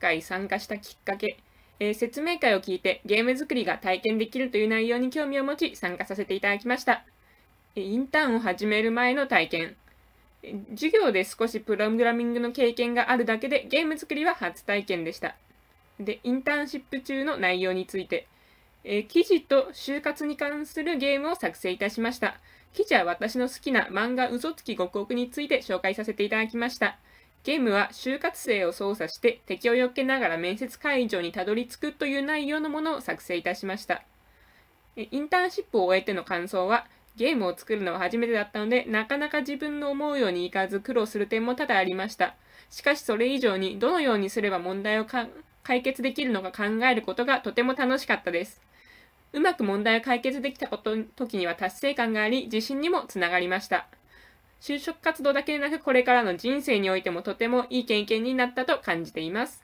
回参加したきっかけ、えー、説明会を聞いてゲーム作りが体験できるという内容に興味を持ち参加させていただきました。インターンを始める前の体験。授業で少しプログラミングの経験があるだけでゲーム作りは初体験でした。で、インターンシップ中の内容について、えー、記事と就活に関するゲームを作成いたしました。記事は私の好きな漫画嘘つき極奥について紹介させていただきました。ゲームは就活生を操作して敵を避けながら面接会場にたどり着くという内容のものを作成いたしました。インターンシップを終えての感想は、ゲームを作るのは初めてだったので、なかなか自分の思うようにいかず苦労する点も多々ありました。しかしそれ以上に、どのようにすれば問題を解決できるのか考えることがとても楽しかったです。うまく問題を解決できたこと時には達成感があり、自信にもつながりました。就職活動だけでなくこれからの人生においてもとてもいい経験になったと感じています。